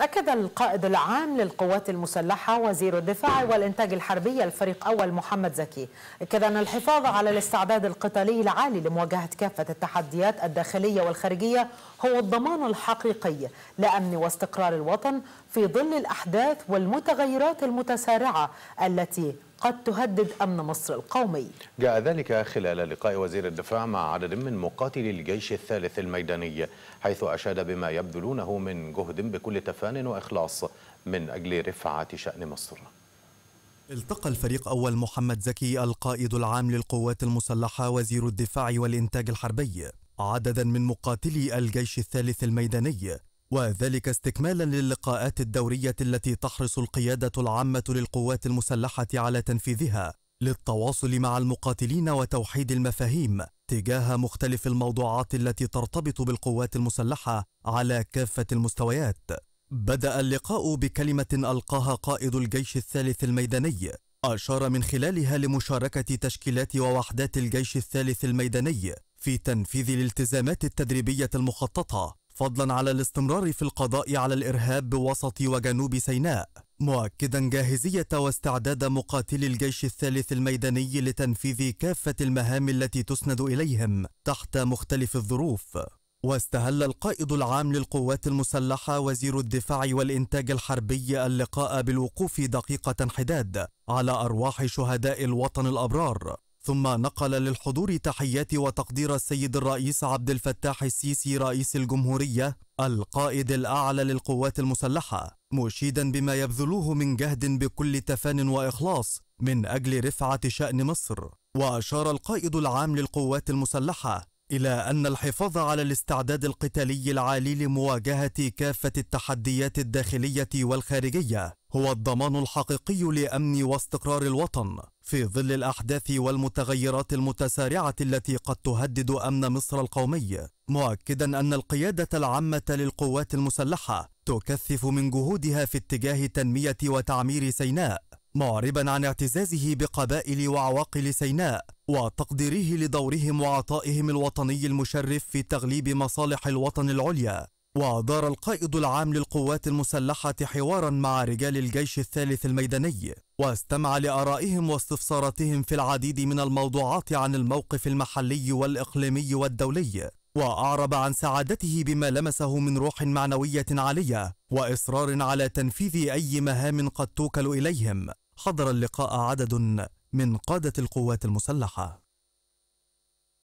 أكد القائد العام للقوات المسلحة وزير الدفاع والإنتاج الحربي الفريق أول محمد زكي أكد أن الحفاظ على الاستعداد القتالي العالي لمواجهة كافة التحديات الداخلية والخارجية هو الضمان الحقيقي لأمن واستقرار الوطن في ظل الأحداث والمتغيرات المتسارعة التي قد تهدد أمن مصر القومي جاء ذلك خلال لقاء وزير الدفاع مع عدد من مقاتلي الجيش الثالث الميداني حيث أشاد بما يبذلونه من جهد بكل تفان وإخلاص من أجل رفعة شأن مصر التقى الفريق أول محمد زكي القائد العام للقوات المسلحة وزير الدفاع والإنتاج الحربي عددا من مقاتلي الجيش الثالث الميداني وذلك استكمالا للقاءات الدورية التي تحرص القيادة العامة للقوات المسلحة على تنفيذها للتواصل مع المقاتلين وتوحيد المفاهيم تجاه مختلف الموضوعات التي ترتبط بالقوات المسلحة على كافة المستويات. بدأ اللقاء بكلمة ألقاها قائد الجيش الثالث الميداني أشار من خلالها لمشاركة تشكيلات ووحدات الجيش الثالث الميداني في تنفيذ الالتزامات التدريبية المخططة فضلا على الاستمرار في القضاء على الإرهاب بوسط وجنوب سيناء مؤكدا جاهزية واستعداد مقاتلي الجيش الثالث الميداني لتنفيذ كافة المهام التي تسند إليهم تحت مختلف الظروف واستهل القائد العام للقوات المسلحة وزير الدفاع والإنتاج الحربي اللقاء بالوقوف دقيقة حداد على أرواح شهداء الوطن الأبرار ثم نقل للحضور تحيات وتقدير السيد الرئيس عبد الفتاح السيسي رئيس الجمهورية القائد الأعلى للقوات المسلحة مشيدا بما يبذلوه من جهد بكل تفان وإخلاص من أجل رفعة شأن مصر وأشار القائد العام للقوات المسلحة إلى أن الحفاظ على الاستعداد القتالي العالي لمواجهة كافة التحديات الداخلية والخارجية هو الضمان الحقيقي لأمن واستقرار الوطن في ظل الأحداث والمتغيرات المتسارعة التي قد تهدد أمن مصر القومي مؤكدا أن القيادة العامة للقوات المسلحة تكثف من جهودها في اتجاه تنمية وتعمير سيناء معربا عن اعتزازه بقبائل وعواقل سيناء وتقديره لدورهم وعطائهم الوطني المشرف في تغليب مصالح الوطن العليا ودار القائد العام للقوات المسلحة حوارا مع رجال الجيش الثالث الميداني واستمع لآرائهم واستفساراتهم في العديد من الموضوعات عن الموقف المحلي والإقليمي والدولي وأعرب عن سعادته بما لمسه من روح معنوية عالية وإصرار على تنفيذ أي مهام قد توكل إليهم حضر اللقاء عدد من قادة القوات المسلحة